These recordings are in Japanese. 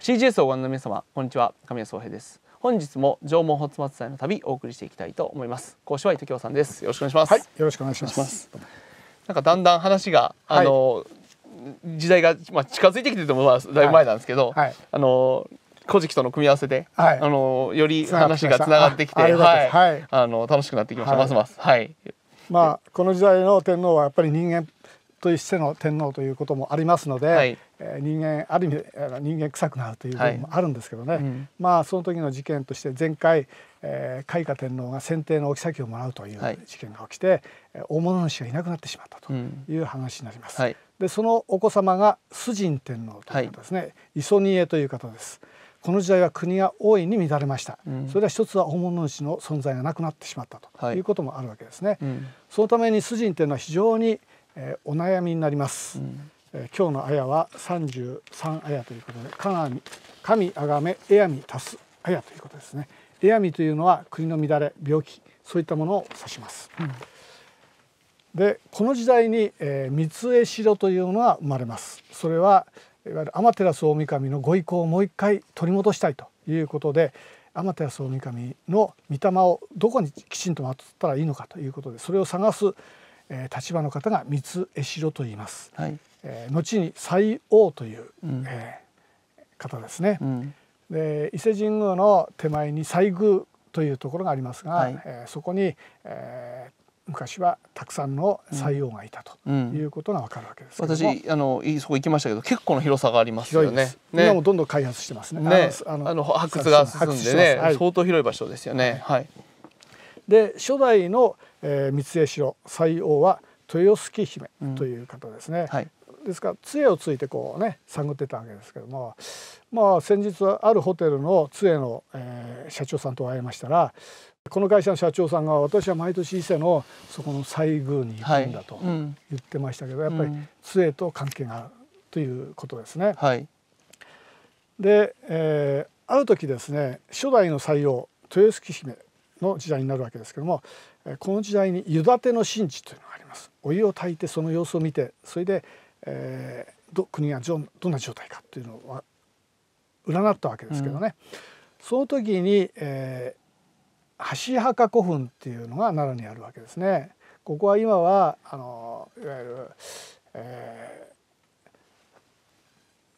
CGS をご覧の皆様こんにちは神谷宗平です本日も縄文発末祭の旅お送りしていきたいと思います講師は伊藤京さんですよろしくお願いします、はい、よろしくお願いしますなんかだんだん話があの、はい、時代がまあ近づいてきてと思いますだいぶ前なんですけど、はい、あの古事記との組み合わせで、あのより話がつながってきてはいあの楽しくなってきました、ますますはいまあこの時代の天皇はやっぱり人間としての天皇ということもありますので、はい人間ある意味人間臭くなるという部分もあるんですけどね、はいうん、まあその時の事件として前回、えー、開化天皇が選定のお妃をもらうという事件が起きて、はい、大物主がいなくなってしまったという話になります。うんはい、でそのお子様が崇神天皇という方ですね、磯煮絵という方です。この時代は国が大いに乱れました、うん、それでは一つは大物主の存在がなくなってしまったということもあるわけですね、そのために崇神というのは非常に、えー、お悩みになります、今日の綾は33綾ということで神神あがめエアミす綾ということですねエアミというのは国の乱れ病気そういったものを指します、うん、でこの時代に、えー、三江城というのは生まれますそれはいわゆる天照大神のご意向をもう一回取り戻したいということで天照大神の御霊をどこにきちんと祀ったらいいのかということでそれを探すえー、立場の方が三江城と言います、はい、えー、後に西王という、うん、えー、方ですね、うん、で伊勢神宮の手前に西宮というところがありますが、はい、えー、そこに、えー、昔はたくさんの採用がいたということがわかるわけです、う私あのそこ行きましたけど結構の広さがありますよね。ね今もどんどん開発してますね。ねあの発掘が進んでね、はい、相当広い場所ですよね。はい、はいで初代の、えー、三江城西王は豊敷姫という方ですね、うんはい、ですから杖をついてこうね探ってたわけですけどもまあ先日はあるホテルの杖の、えー、社長さんと会いましたらこの会社の社長さんが私は毎年伊勢のそこの西宮に行くんだと言ってましたけど、はいうん、やっぱり杖と関係があるということですね。はい、で、えー、ある時ですね初代の採用豊月姫の時代になるわけですけどもこの時代に湯立ての神事というのがありますお湯を炊いてその様子を見てそれで、えー、ど国がどんな状態かというのは占ったわけですけどね、うん、その時に、えー、橋墓古墳っていうのが奈良にあるわけですね。ここは今はあのいわゆる、えー、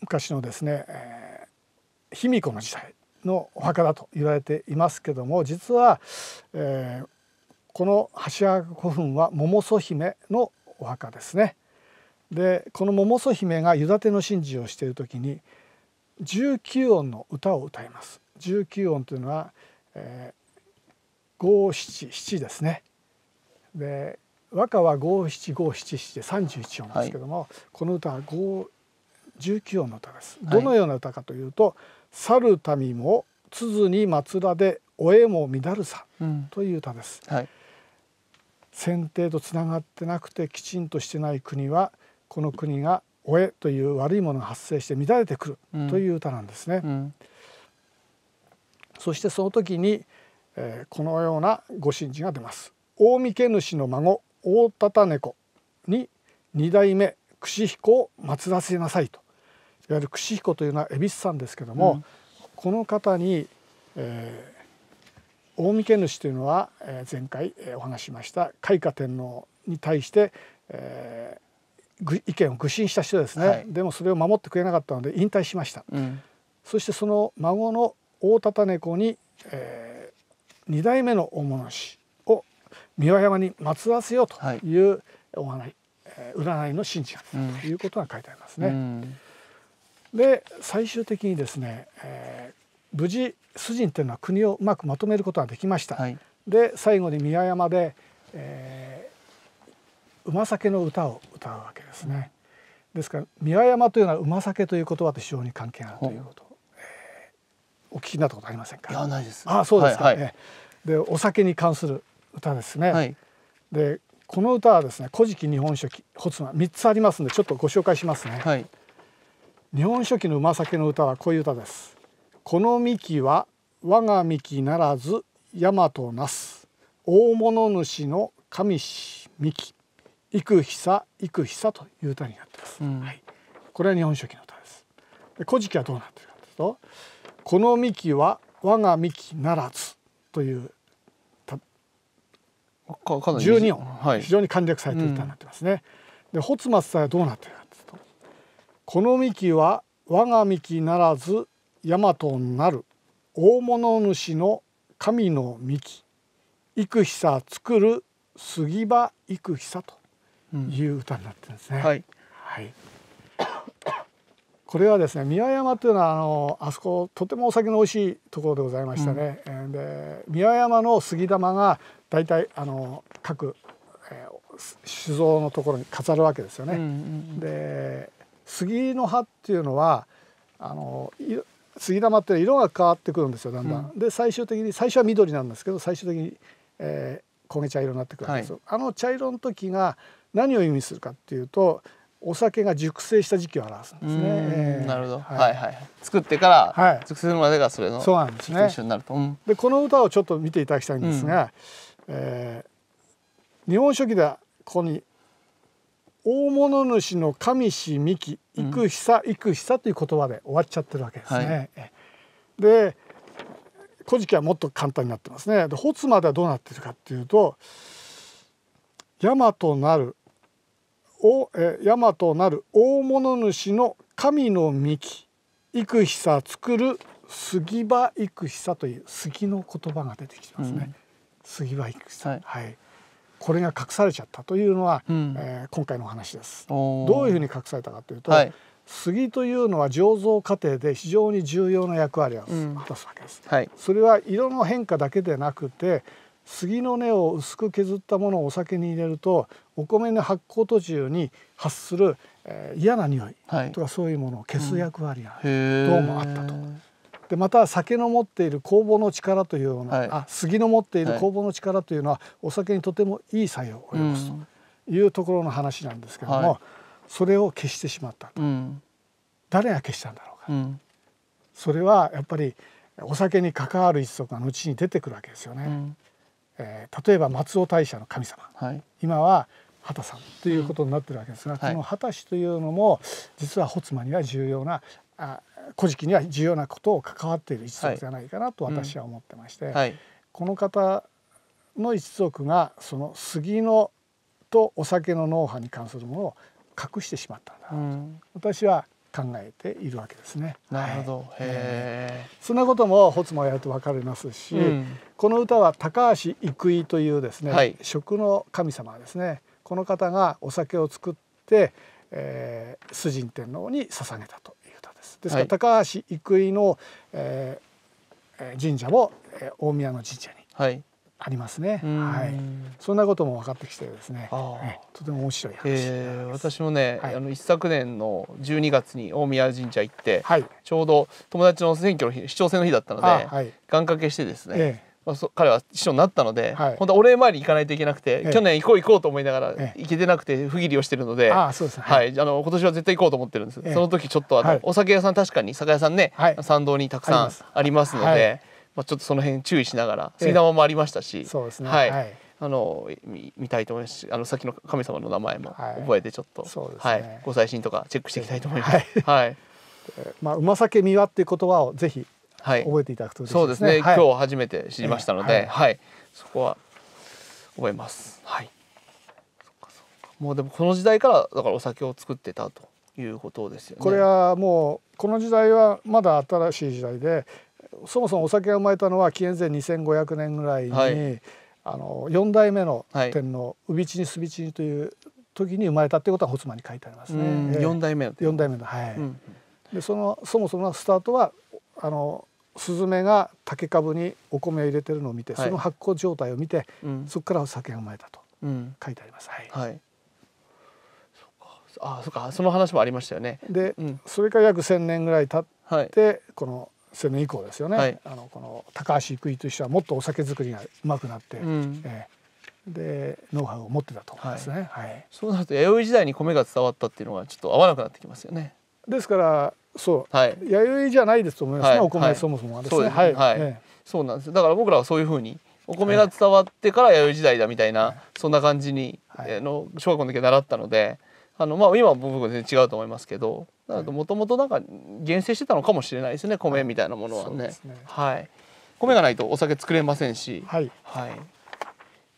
昔のですね、えー、卑弥呼の時代のお墓だと言われていますけども実は、えー、この橋墓古墳は桃祖姫のお墓ですね。でこの桃祖姫が湯立ての神事をしている時に19音の歌を歌います。19音というのは、えー、5七7ですね。で和歌は五七五七七で三十一音ですけども、はい、この歌は五十九音の歌です。どのような歌かというと、はい去る民も鈴に松らでおえも乱るさ」という歌です。はい、選定とつながってなくてきちんとしてない国はこの国が「おえ」という悪いものが発生して乱れてくるという歌なんですね。うんうん、そしてその時に、えー、このようなご神事が出ます。大見家主の孫大忠猫に二代目串彦を祀らせなさいといわゆる串彦というのは恵比寿さんですけども、うん、この方に、えー、大見家主というのは、えー、前回、お話しました開化天皇に対して、えー、意見を愚信した人ですね、はい、でもそれを守ってくれなかったので引退しました、うん、そしてその孫の大忠猫に、えー、2代目の大物主を三輪山に祀らせようというお話、はい、占いの神事がということが書いてありますね。うんで最終的にですね、えー、無事人っていうのは国をうまくまとめることができました。はい、で最後に宮山で、えー、馬酒の歌を歌うわけですね。ですから宮山というのは馬酒という言葉と非常に関係あるということ、えー、お聞きになったことありませんか。いやないです。あそうですか、はいはい、でお酒に関する歌ですね。はい、でこの歌はですね「古事記日本書紀」「発」が3つありますのでちょっとご紹介しますね。はい日本書紀の馬酒の歌はこういう歌ですこの幹は我が幹ならず大和なす大物主の神し幹幾久幾久という歌になってます、うん、はい、これは日本書紀の歌ですで古事記はどうなってるかというとこの幹は我が幹ならずという12音、はい、非常に簡略されている歌になってますね、うん、で仏松さはどうなってるこの幹は我が幹ならず大和なる大物主の神の幹幾久作る杉葉幾久という歌になってるんですね。うん、はい、はい、これはですね宮山というのはあのあそことてもお酒の美味しいところでございましたね。うん、で宮山の杉玉が大体あの各、えー、酒造のところに飾るわけですよね。うんうんうん、で杉の葉っていうのはあの杉玉って色が変わってくるんですよだんだん。うん、で最終的に最初は緑なんですけど最終的に、えー、焦げ茶色になってくるんですよ。はい、あの茶色の時が何を意味するかっていうとお酒が熟成した時期を表すんですね。なるほど、はい、はいはい作ってから熟成までがそれの、はい、そうなんですね。一緒になると。うん、でこの歌をちょっと見ていただきたいんですが、うん、えー、日本書紀でここに大物主の上氏三木幾久幾久という言葉で終わっちゃってるわけですね。はい、で「古事記」はもっと簡単になってますね。で「ほつまではどうなってるかっていうと「山となる」おえ「山となる大物主の神の三木幾久作る杉場幾久」という杉の言葉が出てきてますね。うん、杉場く久、はい、はいこれが隠されちゃったというのは、うん、えー、今回のお話です。どういうふうに隠されたかというと、はい、杉というのは醸造過程で非常に重要な役割を果たすわけです。うんはい、それは色の変化だけでなくて杉の根を薄く削ったものをお酒に入れるとお米の発酵途中に発する、えー、嫌な匂いとか、そういうものを消す役割がどうもあったと。うんでまた酒の持っている酵母の力というような、はい、あ杉の持っている酵母の力というのは、お酒にとてもいい作用を及ぼすというところの話なんですけども、はい、それを消してしまったと、うん、誰が消したんだろうか、うん、それはやっぱりお酒に関わる一族が後に出てくるわけですよね。うん、えー、例えば松尾大社の神様、はい、今は畑さんということになってるわけですが、はい、この畑氏というのも実は仏間には重要なあ古事記には重要なことを関わっている一族じゃないかなと私は思ってまして、はいうんはい、この方の一族がその杉のとお酒の脳波に関するものを隠してしまったんだ、うん、私は考えているわけですね。なるほど、はい、へそんなこともホツもやると分かりますし、うん、この歌は高橋育井というですね、はい、食の神様ですねこの方がお酒を作って、えー、崇神天皇に捧げたと。ですから高橋育井の、えー、神社も、えー、大宮の神社にありますね、はい、はい、そんなことも分かってきてですね、ね、とても面白い話、えー、私もね、はい、あの一昨年の12月に大宮神社行って、はい、ちょうど友達の選挙の日市長選の日だったので、願掛けしてですね、ええ彼は師匠になったので、はい、本当はお礼参り行かないといけなくて、ええ、去年行こう行こうと思いながら行けてなくて不義理をしてるので、はい、あの今年は絶対行こうと思ってるんです、その時ちょっとあの、はい、お酒屋さん確かに酒屋さんね、はい、参道にたくさんありますので、はい、まあ、ちょっとその辺注意しながら杉玉もありましたし、そうですね、はいあの見たいと思いますしあの先の神様の名前も覚えてちょっと、はい、ね、ご最新とかチェックしていきたいと思います。はい、まあ、馬酒三輪っていう言葉をぜひ覚えていただくと、ね、そうですね、今日初めて知りましたので、はいそこは覚えます。はいもうでもこの時代からだからお酒を作ってたということですよね。これはもうこの時代はまだ新しい時代でそもそもお酒が生まれたのは紀元前2500年ぐらいに、はい、あの四代目の天皇宇チニスビチニという時に生まれたってことはホツマに書いてありますね。4代目の4代目のはい、うん、でそのそもそものスタートはあのスズメが竹株にお米を入れてるのを見て、はい、その発酵状態を見て、うん、そこからお酒が生まれたと書いてあります。はい、はい、あそっかその話もありましたよね。で、うん、それから約1,000年ぐらい経って、はい、この1,000年以降ですよね、はい、あのこの高橋郁一としてはもっとお酒造りがうまくなって、うん、えー、でノウハウを持ってたと思いますね。はい、はい、そうなると弥生時代に米が伝わったっていうのはちょっと合わなくなってきますよね。ですからそう、はい、弥生じゃないですと思いますね、はい、お米そもそもはですね。はい、はい、そうなんです。だから僕らはそういうふうにお米が伝わってから弥生時代だみたいな、そんな感じに、はい、の小学校の時習ったので、あのまあ今は僕全然違うと思いますけど、もともとなんか厳選してたのかもしれないですね、米みたいなものはね。ねはい。米がないとお酒作れませんし、はい。はい。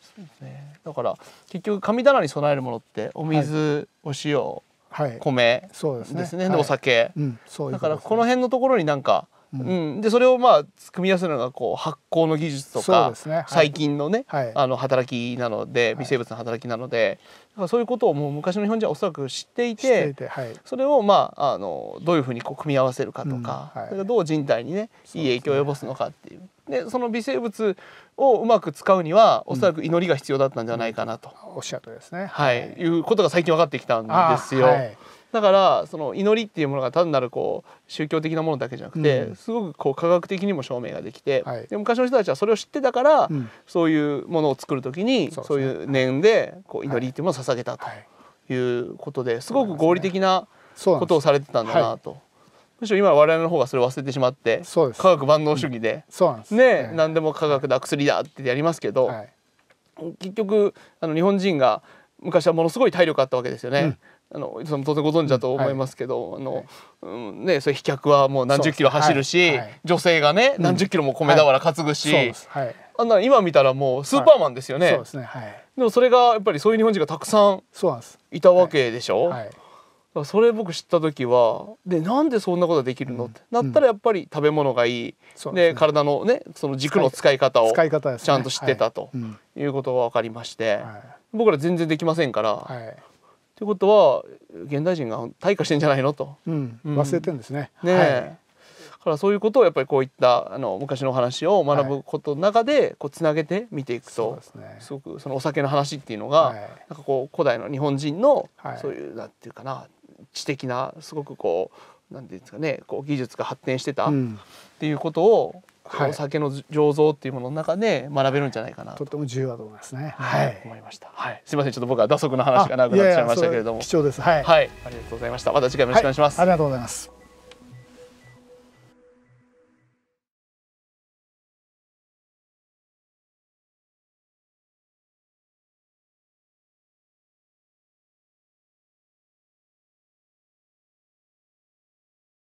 そうですね。だから結局神棚に備えるものってお水、お塩。米ですね,、でお酒、だからこの辺のところになんかうんでそれをまあ組み合わせるのがこう発酵の技術とか、ねはい、細菌のね、はい、あの働きなので微生物の働きなので、はい、そういうことをもう昔の日本人はおそらく知っていてそれをまああのどういうふうにこう組み合わせるかとか、うん、それどう人体にねいい影響を及ぼすのかっていう。でその微生物をうまく使うにはおそらく祈りが必要だったんじゃないかなと、うんうん、おっしゃるとですね、はい、はい、いうことが最近分かってきたんですよ。はい、だからその祈りっていうものが単なるこう宗教的なものだけじゃなくて、うん、すごくこう科学的にも証明ができて、はい、で昔の人たちはそれを知ってたから、うん、そういうものを作る時にそう、ね,、いう念でこう祈りっていうものを捧げたということで、はい、すごく合理的なことをされてたんだなと。むしろ今我々の方がそれ忘れてしまって科学万能主義で,、うんでね、何でも科学だ薬だってやりますけど、はい、結局あの日本人が昔はものすごい体力あったわけですよね。あのその当然ご存知だと思いますけど、うん、あの、はいうん、ねそれ飛脚はもう何十キロ走るし、はいはい、女性がね何十キロも米俵担ぐし、あんな今見たらもうスーパーマンですよね。そうですね。はい。でもそれがやっぱりそういう日本人がたくさんいたわけでしょ。はいそれ僕知った時はでなんでそんなことできるのって、うん、なったらやっぱり食べ物がいい、うん、で、ね、体のねその軸の使い方をちゃんと知ってたと、はい、いうことが分かりまして、はい、僕ら全然できませんから、はい、ということは現代人が退化してんじゃないのと、うん忘れてんですね。ね、はい、からそういうことをやっぱりこういったあの昔の話を学ぶことの中でこうつなげて見ていくと、すごくそのお酒の話っていうのが、なんかこう古代の日本人のそういう、なんていうかな知的なすごくこうなんていうんですかねこう技術が発展してたっていうことをお酒の醸造っていうものの中で学べるんじゃないかなと、とても重要だと思いますね、はい、思いました、はい、すみませんちょっと僕は打足の話がなくなっちゃいましたけれども貴重ですはい、ありがとうございましたまた次回もよろしくお願いします、ありがとうございます